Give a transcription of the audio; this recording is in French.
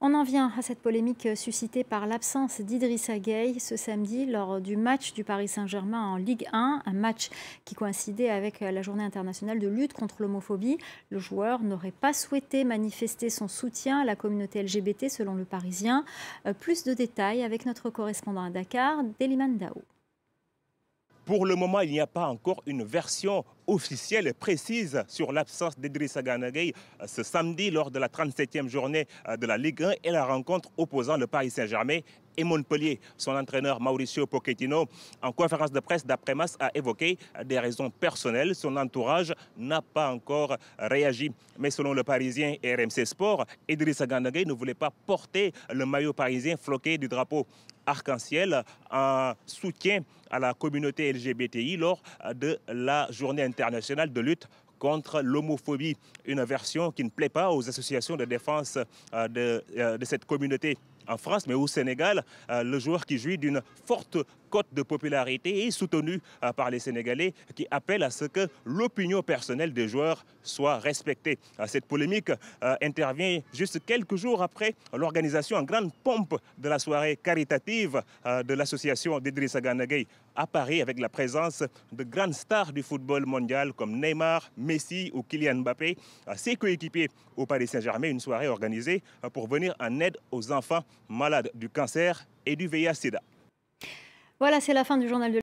On en vient à cette polémique suscitée par l'absence d'Idrissa Gueye ce samedi lors du match du Paris Saint-Germain en Ligue 1, un match qui coïncidait avec la journée internationale de lutte contre l'homophobie. Le joueur n'aurait pas souhaité manifester son soutien à la communauté LGBT selon le Parisien. Euh, plus de détails avec notre correspondant à Dakar, Deliman Dao. Pour le moment, il n'y a pas encore une version officielle précise sur l'absence d'Idrissa Ganagay euh, ce samedi lors de la 37e journée euh, de la Ligue 1 et la rencontre opposant le Paris Saint-Germain et Montpellier. Son entraîneur Mauricio Pochettino, en conférence de presse daprès masse, a évoqué euh, des raisons personnelles. Son entourage n'a pas encore réagi. Mais selon le Parisien RMC Sport, Idrissa Ganagay ne voulait pas porter le maillot parisien floqué du drapeau arc-en-ciel en soutien à la communauté LGBTI lors de la journée interne internationale de lutte contre l'homophobie, une version qui ne plaît pas aux associations de défense euh, de, euh, de cette communauté en France, mais au Sénégal, euh, le joueur qui jouit d'une forte cote de popularité et soutenu euh, par les Sénégalais qui appellent à ce que l'opinion personnelle des joueurs soit respectée. Euh, cette polémique euh, intervient juste quelques jours après l'organisation en grande pompe de la soirée caritative de l'association d'Idrissa Ganagay à Paris avec la présence de grandes stars du football mondial comme Neymar, Messi ou Kylian Mbappé, ses coéquipiers au Paris Saint-Germain, une soirée organisée pour venir en aide aux enfants malades du cancer et du VIH-Sida. Voilà, c'est la fin du journal de